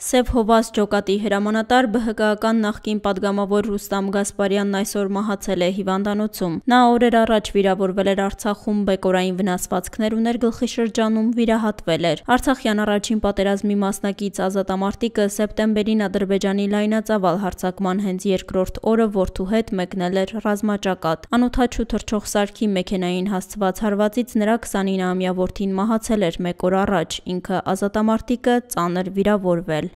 Սև Հովաս ջոկատի հրամանատար ԲՀԿ-ական նախկին падգամավոր Ռուստամ Գասպարյանն այսօր մահացել է հիվանդանոցում։ Նա օրեր առաջ վիրավորվել էր Արցախում բեկորային վնասվածքներ ուներ գլխի շրջանում վիրահատվել էր։ Արցախյան առաջին պատերազմի մասնակից ազատամարտիկը սեպտեմբերին Ադրբեջանի լայնածավալ հարձակման հենց երկրորդ օրը որդու հետ մեկնել էր ռազմաճակատ։ Անօթաչու թռչող սարքի մեքենային հասցված հարվածից նրա 29-ամյա որդին մահացել էր մեկ օր առաջ, ինքը ազատամարտիկը ծանր վիրավորվել